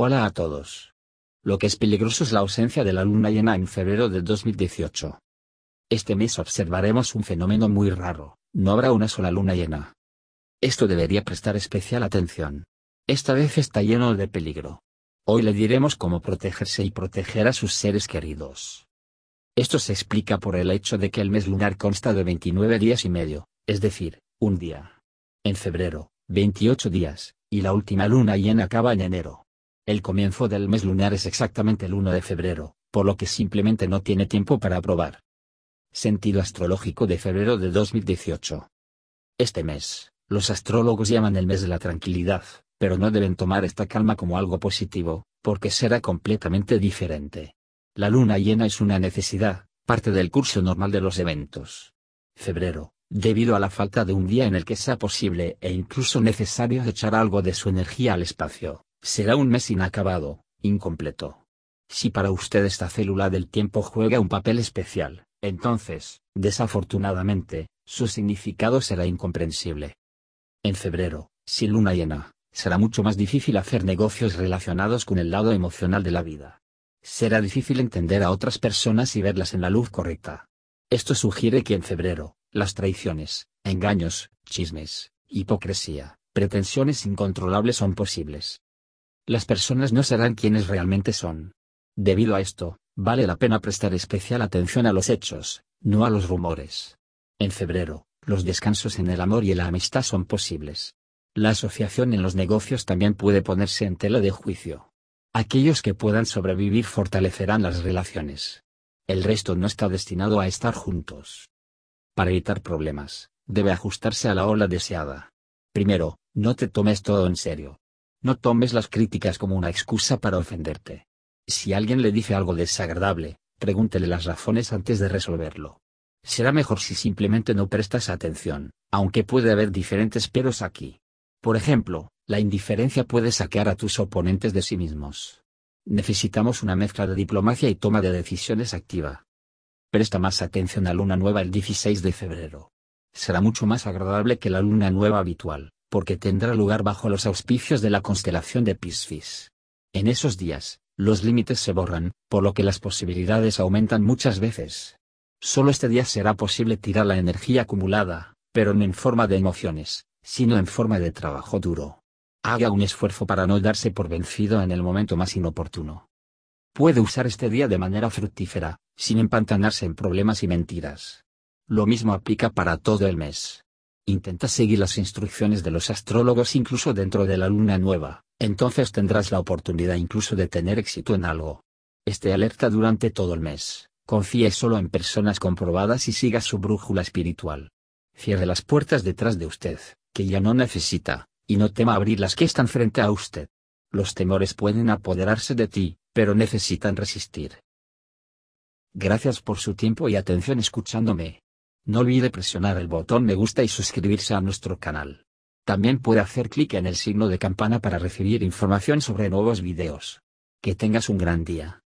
Hola a todos. Lo que es peligroso es la ausencia de la luna llena en febrero de 2018. Este mes observaremos un fenómeno muy raro, no habrá una sola luna llena. Esto debería prestar especial atención. Esta vez está lleno de peligro. Hoy le diremos cómo protegerse y proteger a sus seres queridos. Esto se explica por el hecho de que el mes lunar consta de 29 días y medio, es decir, un día. En febrero, 28 días, y la última luna llena acaba en enero. El comienzo del mes lunar es exactamente el 1 de febrero, por lo que simplemente no tiene tiempo para probar. Sentido astrológico de febrero de 2018. Este mes, los astrólogos llaman el mes de la tranquilidad, pero no deben tomar esta calma como algo positivo, porque será completamente diferente. La luna llena es una necesidad, parte del curso normal de los eventos. Febrero, debido a la falta de un día en el que sea posible e incluso necesario echar algo de su energía al espacio, será un mes inacabado, incompleto. Si para usted esta célula del tiempo juega un papel especial, entonces, desafortunadamente, su significado será incomprensible. En febrero, sin luna llena, será mucho más difícil hacer negocios relacionados con el lado emocional de la vida. Será difícil entender a otras personas y verlas en la luz correcta. Esto sugiere que en febrero, las traiciones, engaños, chismes, hipocresía, pretensiones incontrolables son posibles las personas no serán quienes realmente son. Debido a esto, vale la pena prestar especial atención a los hechos, no a los rumores. En febrero, los descansos en el amor y la amistad son posibles. La asociación en los negocios también puede ponerse en tela de juicio. Aquellos que puedan sobrevivir fortalecerán las relaciones. El resto no está destinado a estar juntos. Para evitar problemas, debe ajustarse a la ola deseada. Primero, no te tomes todo en serio. No tomes las críticas como una excusa para ofenderte. Si alguien le dice algo desagradable, pregúntele las razones antes de resolverlo. Será mejor si simplemente no prestas atención, aunque puede haber diferentes peros aquí. Por ejemplo, la indiferencia puede saquear a tus oponentes de sí mismos. Necesitamos una mezcla de diplomacia y toma de decisiones activa. Presta más atención a luna nueva el 16 de febrero. Será mucho más agradable que la luna nueva habitual porque tendrá lugar bajo los auspicios de la constelación de Piscis. En esos días, los límites se borran, por lo que las posibilidades aumentan muchas veces. Solo este día será posible tirar la energía acumulada, pero no en forma de emociones, sino en forma de trabajo duro. Haga un esfuerzo para no darse por vencido en el momento más inoportuno. Puede usar este día de manera fructífera, sin empantanarse en problemas y mentiras. Lo mismo aplica para todo el mes. Intenta seguir las instrucciones de los astrólogos incluso dentro de la luna nueva, entonces tendrás la oportunidad incluso de tener éxito en algo. Esté alerta durante todo el mes, confíe solo en personas comprobadas y siga su brújula espiritual. Cierre las puertas detrás de usted, que ya no necesita, y no tema abrir las que están frente a usted. Los temores pueden apoderarse de ti, pero necesitan resistir. Gracias por su tiempo y atención escuchándome. No olvide presionar el botón me gusta y suscribirse a nuestro canal. También puede hacer clic en el signo de campana para recibir información sobre nuevos videos. Que tengas un gran día.